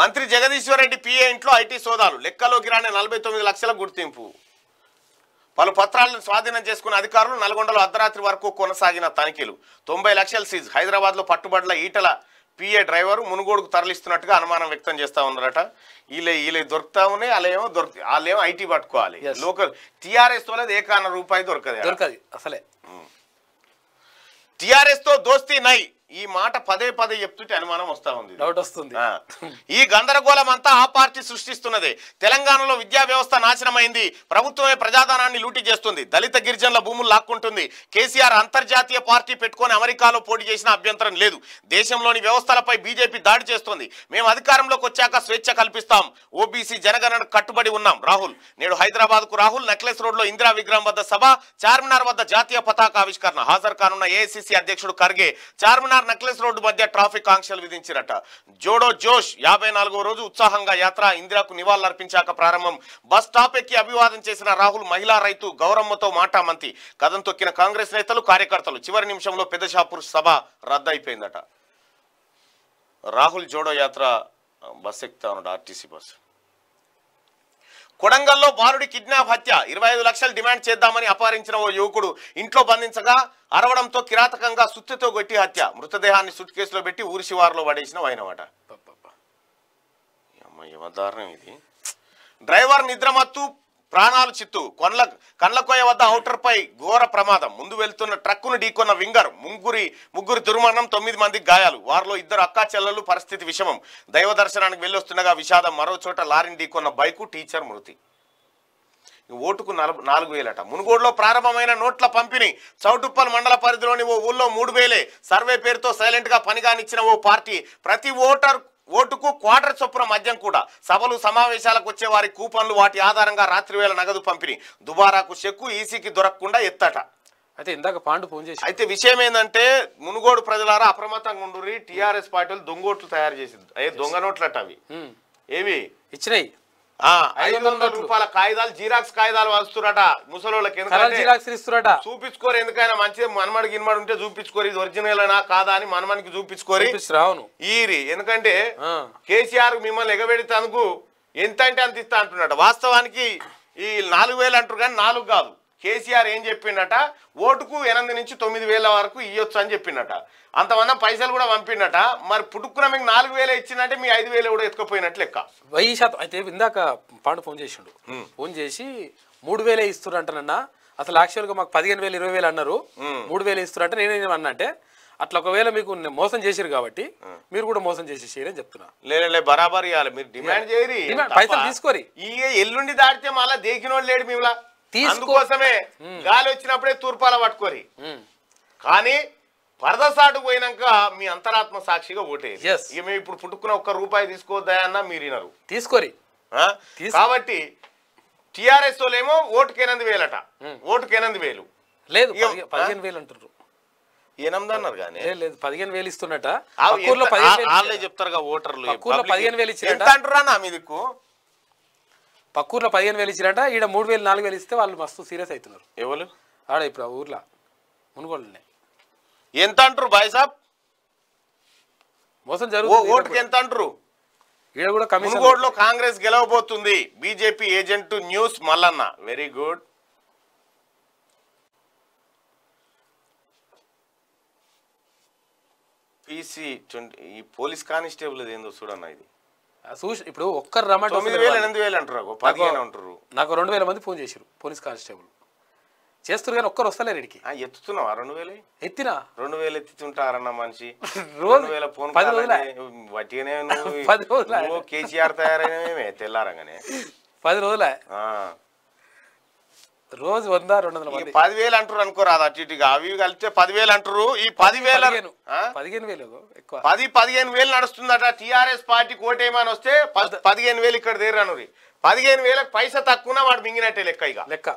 మంత్రి జగదీశ్వర్ రెడ్డి పిఏ ఇంట్లో ఐటీ సోదాలు లెక్కలోకి రాని నలభై తొమ్మిది లక్షల గుర్తింపు పలు పత్రాలను స్వాధీనం చేసుకున్న అధికారులు నల్గొండలో అర్ధరాత్రి వరకు కొనసాగిన తనిఖీలు తొంభై లక్షల సీజ్ హైదరాబాద్లో పట్టుబడుల ఈటల పిఏ డ్రైవర్ మునుగోడుకు తరలిస్తున్నట్టుగా అనుమానం వ్యక్తం చేస్తూ ఉన్నారట వీళ్ళే వీళ్ళే దొరుకుతా ఉన్నాయి వాళ్ళేమో దొరికి వాళ్ళేమో ఐటీ పట్టుకోవాలి లోకల్ టీఆర్ఎస్ తోలేదు ఏకాన రూపాయి దొరకదు దొరకదు అసలే టీఆర్ఎస్తో దోస్తీ నై ఈ మాట పదే పదే చెప్తుంటే అనుమానం వస్తా ఉంది డౌట్ వస్తుంది ఈ గందరగోళం అంతా ఆ పార్టీ సృష్టిస్తున్నది తెలంగాణలో విద్యా వ్యవస్థ నాశనమైంది ప్రభుత్వమే ప్రజాధనాన్ని లూటి చేస్తుంది దళిత గిరిజనుల భూములు లాక్కుంటుంది కేసీఆర్ అంతర్జాతీయ పార్టీ పెట్టుకొని అమెరికాలో పోటీ చేసిన అభ్యంతరం లేదు దేశంలోని వ్యవస్థలపై బీజేపీ దాడి చేస్తుంది మేము అధికారంలోకి వచ్చాక స్వేచ్ఛ కల్పిస్తాం ఓబీసీ జనగణన కట్టుబడి ఉన్నాం రాహుల్ నేడు హైదరాబాద్ కు రాహుల్ నెక్లెస్ రోడ్ లో ఇందిరా విగ్రహం వద్ద సభ చార్మినార్ వద్ద జాతీయ పతాక ఆవిష్కరణ హాజరు కానున్న ఏఐసిసి అధ్యక్షుడు ఖర్గే చార్మినార్ ఆర్ నక్లెస్ రోడ్డు మధ్య ట్రాఫిక్ ఆంక్షలు విధించిరట జోడో జోష్ యాభై నాలుగో రోజు ఉత్సాహంగా యాత్ర ఇందిరాకు నివాళులర్పించాక ప్రారంభం బస్ స్టాప్ ఎక్కి అభివాదం చేసిన రాహుల్ మహిళా రైతు గౌరమ్మతో మాటామంతి కథం తొక్కిన కాంగ్రెస్ నేతలు కార్యకర్తలు చివరి నిమిషంలో పెద్దషాపూర్ సభ రద్దయిపోయిందట రాహుల్ జోడో యాత్ర బస్ ఎక్కుతా ఉన్నాడు ఆర్టీసీ బస్సు కొడంగల్లో బాలుడి కిడ్నాప్ హత్య ఇరవై ఐదు లక్షలు డిమాండ్ చేద్దామని అపహరించిన ఓ యువకుడు ఇంట్లో బంధించగా అరవడంతో కిరాతకంగా సుత్తితో కొట్టి హత్య మృతదేహాన్ని సుట్ కేసులో పెట్టి ఊరి శివారులో పడేసిన వైనవాట ఇది డ్రైవర్ నిద్రమత్తు ప్రాణాలు చిత్తు కొండ్ల కండ్లకోయ వద్ద పై ఘోర ప్రమాదం ముందు వెళ్తున్న ట్రక్కును ఢీకొన్న వింగర్ ముగ్గురి ముగ్గురు దుర్మరణం తొమ్మిది మంది గాయాలు వారిలో ఇద్దరు అక్కా చెల్లెలు పరిస్థితి విషమం దైవ దర్శనానికి వెళ్ళొస్తుండగా విషాదం మరో చోట లారీని ఢీకొన్న బైకు టీచర్ మృతి ఓటుకు నాలుగు వేలట మునుగోడులో ప్రారంభమైన నోట్ల పంపిణీ చౌటుప్పల్ మండల పరిధిలోని ఓ ఊళ్ళో మూడు వేలే సర్వే పేరుతో సైలెంట్గా పనిగానిచ్చిన ఓ పార్టీ ప్రతి ఓటర్ ఓటుకు క్వార్టర్ చొప్పున మద్యం కూడా సభలు సమావేశాలకు వచ్చే వారి కూపన్లు వాటి ఆధారంగా రాత్రివేళ నగదు పంపిణీ దుబారాకు చెక్కు ఈసీకి దొరకకుండా ఎత్తట అయితే ఇందాక పాండు ఫోన్ చేసి అయితే విషయం ఏంటంటే మునుగోడు ప్రజలారా అప్రమత్తంగా ఉండు టీఆర్ఎస్ పార్టీలు దొంగోట్లు తయారు చేసింది అయ్యే దొంగ నోట్లట అవి hmm. ఏవి ఇచ్చినాయి ఐదు వందల రూపాయల కాగితాలు జీరాక్స్ కాగితాలు వస్తున్నారట ముసలోళ్ళకి జీరాక్స్ ఇస్తున్నారట చూపించుకోరు ఎందుకైనా మంచిది మనమడికి ఇన్మడి ఉంటే చూపించుకోరు ఇది ఒరిజినల్ అయినా కాదా అని మనమనికి చూపించుకోరు అవును ఈరి ఎందుకంటే కేసీఆర్ మిమ్మల్ని ఎగబెడితే అందుకు ఎంత అంటే అంత ఇస్తా అంటున్నట వాస్తవానికి ఈ నాలుగు వేలు అంటారు కానీ నాలుగు కాదు కేసీఆర్ ఏం చెప్పిండట ఓటుకు ఎనిమిది నుంచి తొమ్మిది వేల వరకు ఇవ్వచ్చు అని చెప్పిండట అంతమంది పైసలు కూడా పంపిండట మరి పుట్టుకున్న మీకు నాలుగు వేలు ఇచ్చిందంటే మీ ఐదు వేలు కూడా ఎత్తుకుపోయినట్లు లెక్క వెయ్యి శాతం అయితే ఇందాక పాండు ఫోన్ చేసిండు ఫోన్ చేసి మూడు వేలే ఇస్తున్నా అంటానన్నా అసలు యాక్చువల్గా మాకు పదిహేను వేలు ఇరవై వేలు అన్నారు మూడు వేలు ఇస్తున్నారంటే నేను నేనేం అన్నా అంటే అట్లా ఒకవేళ మీకు మోసం చేసిరు కాబట్టి మీరు కూడా మోసం చేసేసి అని చెప్తున్నా లేదు బరాబర్ ఇవ్వాలి మీరు డిమాండ్ చేయరు పైసలు తీసుకోరి ఇక ఎల్లుండి దాటితే మళ్ళీ దేకినోళ్ళు లేడు మిమ్మల్ని అందుకోసమే గాలి వచ్చినప్పుడే తూర్పాల పట్టుకోరి కానీ పరదసాటు పోయినాక మీ అంతరాత్మ సాక్షిగా ఓటేది మేము ఇప్పుడు పుట్టుకున్న ఒక్క రూపాయి తీసుకోవద్దన్నా మీరు వినరు తీసుకోరి కాబట్టి టిఆర్ఎస్ వాళ్ళేమో ఓటుకి ఎనిమిది వేలట ఓటుకు ఎనిమిది వేలు లేదు పదిహేను వేలు అంటున్నారు ఎనిమిది అన్నారు కానీ లేదు పదిహేను వేలు ఇస్తున్నట్టే చెప్తారు ఓటర్లు పదిహేను వేలు ఇచ్చారు అంటారా నా మీదకు పక్కూర్లో పదిహేను వేలు ఇచ్చిరంట ఈడ మూడు వేలు నాలుగు వేలు ఇస్తే వాళ్ళు మస్తు సీరియస్ అవుతున్నారు ఎవరు ఆడ ఇప్పుడు ఆ ఊర్లో మునుగోళ్ళనే ఎంత అంటారు బాయ్ సాబ్ మోసం జరుగుతుంది ఓటుకి ఎంత అంటారు ఈడ కూడా కమిషన్ కాంగ్రెస్ గెలవబోతుంది BJP agent news Mallanna very good PC twenty ఈ పోలీస్ కానిస్టేబుల్ ఏందో చూడన్నా ఇది ఇప్పుడు ఒక్కరు రమ్మంటే ఎనిమిది అంటారు పదిహేను అంటారు నాకు రెండు వేల మంది ఫోన్ చేశారు పోలీస్ కానిస్టేబుల్ చేస్తారు కానీ ఒక్కరు వస్తలేరు ఇక్కడికి ఎత్తుతున్నావా రెండు వేలు ఎత్తినా రెండు వేలు ఎత్తుంటారన్న మనిషి రెండు వేల ఫోన్ పది రోజులు వట్టిగానే పది రోజులు కేసీఆర్ తయారైన తెల్లారంగానే పది రోజులే రోజు వంద రెండు వందల పదివేలు అంటారు అనుకోరాదు అటు అవి కలిస్తే పదివేలు అంటారు ఈ పదివేల పదిహేను వేలు ఎక్కువ పది పదిహేను వేలు నడుస్తుందట టిఆర్ఎస్ పార్టీ కోటేమని వస్తే పదిహేను వేలు ఇక్కడ దేరాను పదిహేను వేలకు పైస తక్కువ వాడు మింగినట్టే లెక్క ఇక లెక్క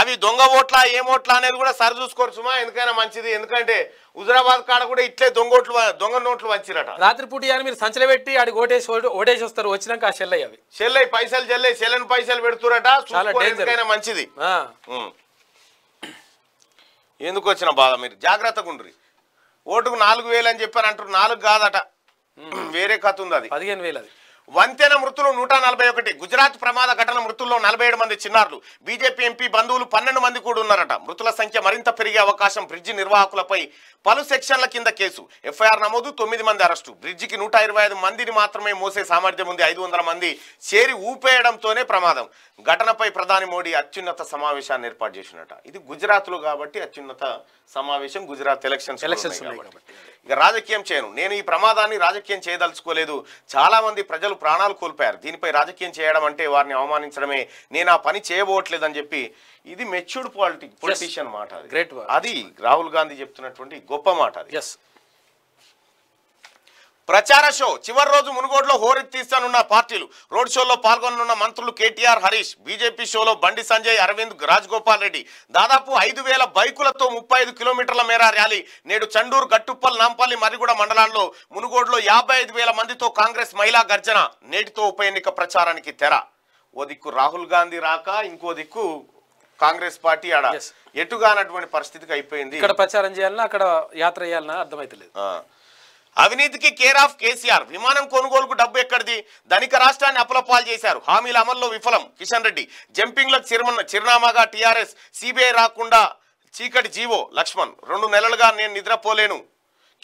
అవి దొంగ ఓట్ల ఏం ఓట్ల అనేది కూడా సరి చూసుకోరు సుమా ఎందుకైనా మంచిది ఎందుకంటే హుజరాబాద్ కాడ కూడా ఇట్లే దొంగ ఓట్లు దొంగ నోట్లు వచ్చిరట రాత్రిపూటి అని మీరు సంచలు పెట్టి అడిగి ఓటేసి ఓటేసి వస్తారు వచ్చినాక ఆ చెల్లై అవి చెల్లై పైసలు చెల్లై చెల్లని పైసలు పెడుతురట ఎందుకైనా మంచిది ఎందుకు వచ్చిన బాధ మీరు జాగ్రత్తగా ఉండ్రి ఓటుకు నాలుగు వేలు అని చెప్పారు అంటారు నాలుగు కాదట వేరే కథ ఉంది అది పదిహేను వేలు అది వంతెన మృతులు నూట నలభై ఒకటి గుజరాత్ ప్రమాద ఘటన మృతుల్లో నలభై ఏడు మంది చిన్నారులు బీజేపీ ఎంపీ బంధువులు పన్నెండు మంది కూడా ఉన్నారట మృతుల సంఖ్య మరింత పెరిగే అవకాశం బ్రిడ్జి నిర్వాహకులపై పలు సెక్షన్ల కింద కేసు ఎఫ్ఐఆర్ నమోదు తొమ్మిది మంది అరెస్టు బ్రిడ్జికి నూట ఇరవై ఐదు మందిని మాత్రమే మోసే సామర్థ్యం ఉంది ఐదు వందల మంది చేరి ఊపేయడంతోనే ప్రమాదం ఘటనపై ప్రధాని మోడీ అత్యున్నత సమావేశాన్ని ఏర్పాటు చేసినట ఇది గుజరాత్లో కాబట్టి అత్యున్నత సమావేశం గుజరాత్ ఎలక్షన్స్ ఎలక్షన్స్ ఇంకా రాజకీయం చేయను నేను ఈ ప్రమాదాన్ని రాజకీయం చేయదలుచుకోలేదు చాలామంది ప్రజలు ప్రాణాలు కోల్పోయారు దీనిపై రాజకీయం చేయడం అంటే వారిని అవమానించడమే నేను ఆ పని చేయబోవట్లేదు అని చెప్పి ఇది మెచ్యూర్డ్ పాలిటిక్ పొలిటీషియన్ మాట అది అది రాహుల్ గాంధీ చెప్తున్నటువంటి గొప్ప మాట అది ప్రచార షో చివరి రోజు మునుగోడులో హోరెత్తిస్తానున్న తీస్తానున్న పార్టీలు రోడ్ షోలో పాల్గొనున్న మంత్రులు కేటీఆర్ హరీష్ బీజేపీ షోలో బండి సంజయ్ అరవింద్ రాజగోపాల్ రెడ్డి దాదాపు ఐదు వేల బైకులతో ముప్పై ఐదు కిలోమీటర్ల మేర ర్యాలీ నేడు చండూరు గట్టుప్పల్ నాంపల్లి మరిగూడ మండలాల్లో మునుగోడులో యాభై ఐదు వేల మందితో కాంగ్రెస్ మహిళా గర్జన నేటితో ఉప ఎన్నిక ప్రచారానికి తెర ఓ దిక్కు రాహుల్ గాంధీ రాక ఇంకో దిక్కు కాంగ్రెస్ పార్టీ ఆడ ఎటుగానటువంటి పరిస్థితికి అయిపోయింది ఇక్కడ ప్రచారం చేయాలన్నా అక్కడ యాత్ర చేయాలన్నా అర్థమైతలేదు అవినీతికి కేర్ ఆఫ్ కేసీఆర్ విమానం కొనుగోలుకు డబ్బు ఎక్కడిది ధనిక రాష్ట్రాన్ని అపలపాలు చేశారు హామీల అమల్లో విఫలం కిషన్ రెడ్డి జంపింగ్లకు చిరుమ చిరునామాగా టీఆర్ఎస్ సిబిఐ రాకుండా చీకటి జీవో లక్ష్మణ్ రెండు నెలలుగా నేను నిద్రపోలేను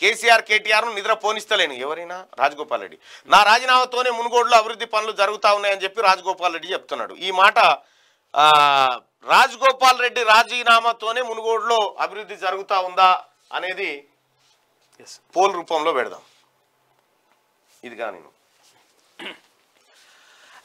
కేసీఆర్ కేటీఆర్ను నిద్ర పోనిస్తలేను ఎవరైనా రాజగోపాల్ రెడ్డి నా రాజీనామాతోనే మునుగోడులో అభివృద్ధి పనులు జరుగుతూ ఉన్నాయని చెప్పి రాజగోపాల్ రెడ్డి చెప్తున్నాడు ఈ మాట రాజగోపాల్ రెడ్డి రాజీనామాతోనే మునుగోడులో అభివృద్ధి జరుగుతూ ఉందా అనేది పోల్ రూపంలో పెడదాం ఇది కానీ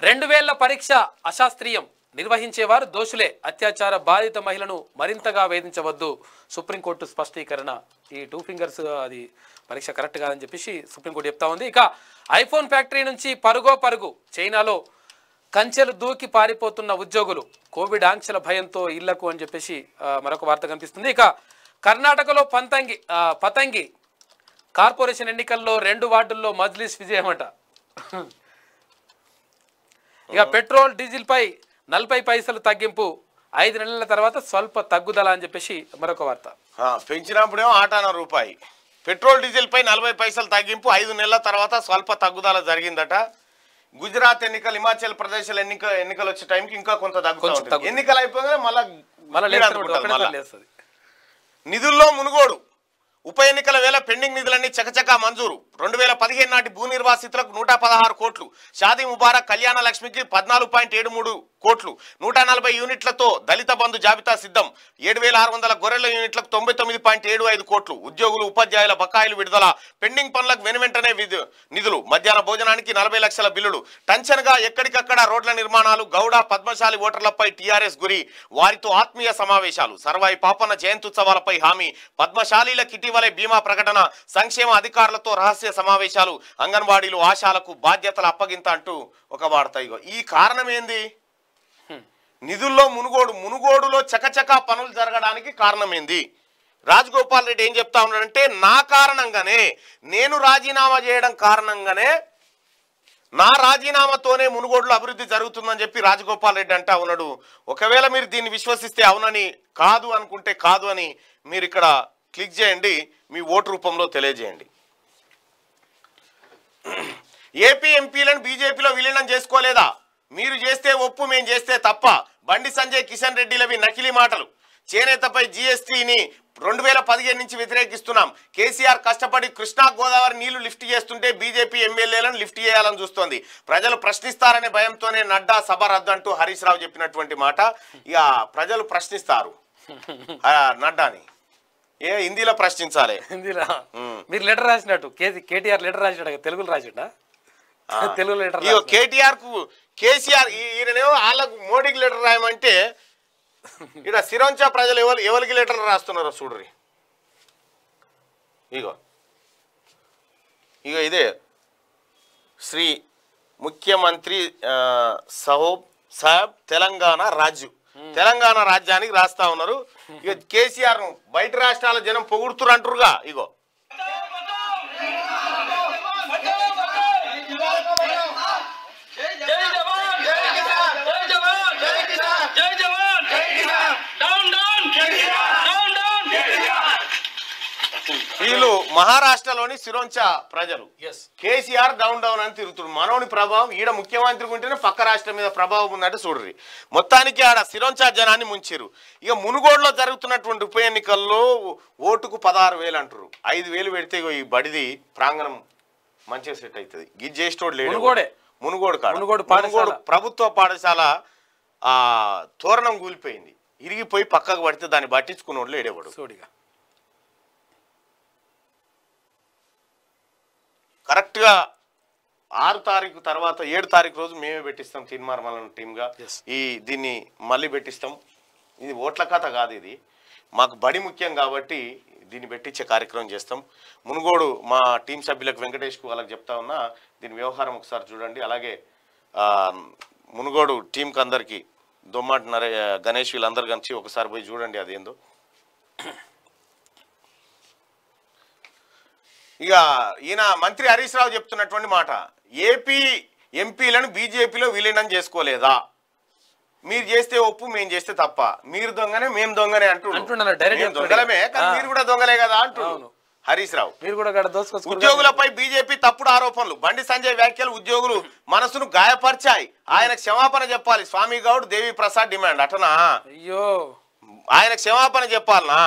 రెండు వేల పరీక్ష అశాస్త్రీయం నిర్వహించేవారు దోషులే అత్యాచార బాధిత మహిళను మరింతగా వేధించవద్దు సుప్రీంకోర్టు స్పష్టీకరణ ఈ టూ ఫింగర్స్ అది పరీక్ష కరెక్ట్ కాదని చెప్పేసి సుప్రీంకోర్టు చెప్తా ఉంది ఇక ఐఫోన్ ఫ్యాక్టరీ నుంచి పరుగో పరుగు చైనాలో కంచెలు దూకి పారిపోతున్న ఉద్యోగులు కోవిడ్ ఆంక్షల భయంతో ఇళ్లకు అని చెప్పేసి మరొక వార్త కనిపిస్తుంది ఇక కర్ణాటకలో పంతంగి పతంగి కార్పొరేషన్ ఎన్నికల్లో రెండు వార్డుల్లో మజ్లిస్ విజయమట ఇక పెట్రోల్ డీజిల్ పై నలభై పైసలు తగ్గింపు ఐదు నెలల తర్వాత స్వల్ప తగ్గుదల అని చెప్పేసి మరొక వార్త పెంచినప్పుడేమో ఆటాన రూపాయి పెట్రోల్ డీజిల్ పై నలభై పైసలు తగ్గింపు ఐదు నెలల తర్వాత స్వల్ప తగ్గుదల జరిగిందట గుజరాత్ ఎన్నికలు హిమాచల్ ప్రదేశ్ ఎన్నిక ఎన్నికలు వచ్చే టైంకి ఇంకా కొంత తగ్గుతుంది ఎన్నికలు అయిపోగానే మళ్ళీ నిధుల్లో మునుగోడు ఉప ఎన్నికల వేళ పెండింగ్ నిధులన్నీ చకచకా మంజూరు రెండు వేల పదిహేను నాటి భూ నిర్వాసితులకు నూట పదహారు కోట్లు షాదీ ముబారక్ కళ్యాణ లక్ష్మికి పద్నాలుగు పాయింట్ ఏడు మూడు కోట్లు నూట నలభై యూనిట్లతో దళిత బంధు జాబితా సిద్ధం ఏడు వేల ఆరు వందల గొర్రెల యూనిట్లకు తొంభై తొమ్మిది పాయింట్ ఏడు ఐదు కోట్లు ఉద్యోగులు ఉపాధ్యాయుల బకాయిలు విడుదల పెండింగ్ పనులకు వెనువెంటనే నిధులు మధ్యాహ్న భోజనానికి నలభై లక్షల బిల్లులు టంచన్గా ఎక్కడికక్కడ రోడ్ల నిర్మాణాలు గౌడ పద్మశాలి ఓటర్లపై టీఆర్ఎస్ గురి వారితో ఆత్మీయ సమావేశాలు సర్వాయి పాపన్న జయంత్యుత్సవాలపై హామీ పద్మశాలీలకు ఇటీవలే బీమా ప్రకటన సంక్షేమ అధికారులతో రహస్య రాష్ట్రీయ సమావేశాలు అంగన్వాడీలు ఆశాలకు బాధ్యతలు అప్పగింత అంటూ ఒక వార్త ఇగో ఈ కారణం ఏంది నిధుల్లో మునుగోడు మునుగోడులో చకచకా పనులు జరగడానికి కారణమేంది రాజగోపాల్ రెడ్డి ఏం చెప్తా ఉన్నాడంటే నా కారణంగానే నేను రాజీనామా చేయడం కారణంగానే నా రాజీనామాతోనే మునుగోడులో అభివృద్ధి జరుగుతుందని చెప్పి రాజగోపాల్ రెడ్డి అంటా ఉన్నాడు ఒకవేళ మీరు దీన్ని విశ్వసిస్తే అవునని కాదు అనుకుంటే కాదు అని మీరు ఇక్కడ క్లిక్ చేయండి మీ ఓటు రూపంలో తెలియజేయండి ఏపీ ఎంపీలను బీజేపీలో విలీనం చేసుకోలేదా మీరు చేస్తే ఒప్పు మేము చేస్తే తప్ప బండి సంజయ్ కిషన్ రెడ్డిలవి నకిలీ మాటలు చేనేతపై జీఎస్టీని రెండు వేల పదిహేను నుంచి వ్యతిరేకిస్తున్నాం కేసీఆర్ కష్టపడి కృష్ణా గోదావరి నీళ్లు లిఫ్ట్ చేస్తుంటే బీజేపీ ఎమ్మెల్యేలను లిఫ్ట్ చేయాలని చూస్తోంది ప్రజలు ప్రశ్నిస్తారనే భయంతోనే నడ్డా సభ రద్దు అంటూ హరీష్ రావు చెప్పినటువంటి మాట ఇక ప్రజలు ప్రశ్నిస్తారు నడ్డాని ఏ హిందీలో ప్రశ్నించాలి హిందీలో మీరు లెటర్ రాసినట్టు కేటీఆర్ లెటర్ రాసినట్టు తెలుగులో రాసినా తెలుగు లెటర్ కేటీఆర్ కు కేసీఆర్ ఈయననేమో వాళ్ళకు మోడీకి లెటర్ రాయమంటే ఇక్కడ సిరంచ ప్రజలు ఎవరు ఎవరికి లెటర్ రాస్తున్నారు చూడరి ఇగో ఇక ఇదే శ్రీ ముఖ్యమంత్రి సహోబ్ సాహెబ్ తెలంగాణ రాజు తెలంగాణ రాజ్యానికి రాస్తా ఉన్నారు ఇక కేసీఆర్ బయట రాష్ట్రాల జనం పొగుడుతురు అంటారుగా ఇగో వీళ్ళు మహారాష్ట్రలోని సిరోంచా ప్రజలు కేసీఆర్ డౌన్ డౌన్ అని తిరుగుతుంది మనోని ప్రభావం ఈడ ముఖ్యమంత్రి ఉంటేనే పక్క రాష్ట్రం మీద ప్రభావం ఉందంటే చూడరు మొత్తానికి ఆడ శిరోంచ జనాన్ని ముంచారు ఇక మునుగోడులో జరుగుతున్నటువంటి ఉప ఎన్నికల్లో ఓటుకు పదహారు వేలు అంటారు ఐదు వేలు పెడితే ఈ బడిది ప్రాంగణం మంచిగా సెట్ అవుతుంది గిజ్ చేసేటోడు లేడు మునుగోడు కాదు మునుగోడు ప్రభుత్వ పాఠశాల తోరణం కూలిపోయింది ఇరిగిపోయి పక్కకు పడితే దాన్ని పట్టించుకున్నోళ్ళు ఏడేవాడు సోడిగా కరెక్ట్గా ఆరు తారీఖు తర్వాత ఏడు తారీఖు రోజు మేమే పెట్టిస్తాం తీర్మార్మలం టీమ్గా ఈ దీన్ని మళ్ళీ పెట్టిస్తాం ఇది ఓట్ల కథ కాదు ఇది మాకు బడి ముఖ్యం కాబట్టి దీన్ని పెట్టించే కార్యక్రమం చేస్తాం మునుగోడు మా టీం సభ్యులకు వెంకటేష్కు వాళ్ళకి చెప్తా ఉన్నా దీని వ్యవహారం ఒకసారి చూడండి అలాగే మునుగోడు టీంకి అందరికీ దొమ్మాటి నరే గణేష్ వీళ్ళందరు కలిసి ఒకసారి పోయి చూడండి అదేందో ఇక ఈయన మంత్రి హరీష్ రావు చెప్తున్నటువంటి మాట ఏపీ ఎంపీలను బీజేపీలో విలీనం చేసుకోలేదా మీరు చేస్తే ఒప్పు మేము చేస్తే తప్ప మీరు దొంగనే మేము దొంగనే అంటున్నారు మీరు కూడా దొంగలే కదా అంటున్నాను హరీష్ రావు మీరు కూడా ఉద్యోగులపై బీజేపీ తప్పుడు ఆరోపణలు బండి సంజయ్ వ్యాఖ్యలు ఉద్యోగులు మనసును గాయపరిచాయి ఆయన క్షమాపణ చెప్పాలి స్వామి గౌడ్ దేవి ప్రసాద్ డిమాండ్ అటనా అయ్యో ఆయన క్షమాపణ చెప్పాలనా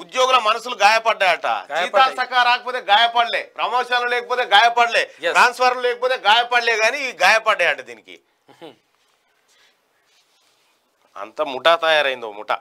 ఉద్యోగుల మనసులు గాయపడ్డాయట జీతాలు సక్కగా రాకపోతే గాయపడలే ప్రమోషన్లు లేకపోతే గాయపడలే ట్రాన్స్ఫర్ లేకపోతే గాయపడలే కానీ గాయపడ్డాయట దీనికి అంత ముఠా తయారైందో ముఠా